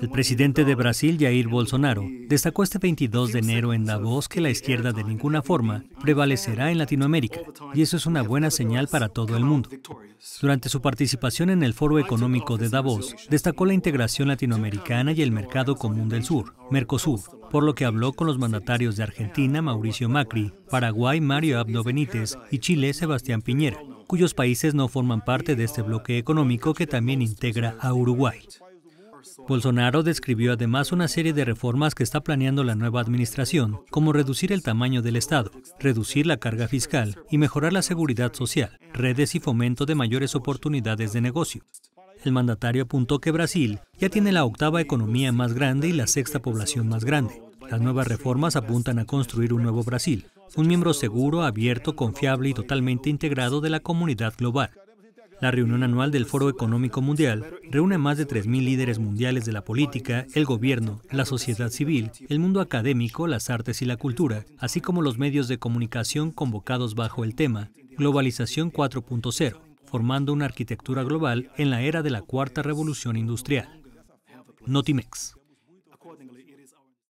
El presidente de Brasil, Jair Bolsonaro, destacó este 22 de enero en Davos que la izquierda de ninguna forma prevalecerá en Latinoamérica, y eso es una buena señal para todo el mundo. Durante su participación en el Foro Económico de Davos, destacó la integración latinoamericana y el mercado común del sur, Mercosur, por lo que habló con los mandatarios de Argentina, Mauricio Macri, Paraguay, Mario Abdo Benítez y Chile, Sebastián Piñera cuyos países no forman parte de este bloque económico que también integra a Uruguay. Bolsonaro describió además una serie de reformas que está planeando la nueva administración, como reducir el tamaño del Estado, reducir la carga fiscal y mejorar la seguridad social, redes y fomento de mayores oportunidades de negocio. El mandatario apuntó que Brasil ya tiene la octava economía más grande y la sexta población más grande. Las nuevas reformas apuntan a construir un nuevo Brasil, un miembro seguro, abierto, confiable y totalmente integrado de la comunidad global, la reunión anual del Foro Económico Mundial reúne a más de 3.000 líderes mundiales de la política, el gobierno, la sociedad civil, el mundo académico, las artes y la cultura, así como los medios de comunicación convocados bajo el tema Globalización 4.0, formando una arquitectura global en la era de la cuarta revolución industrial. Notimex.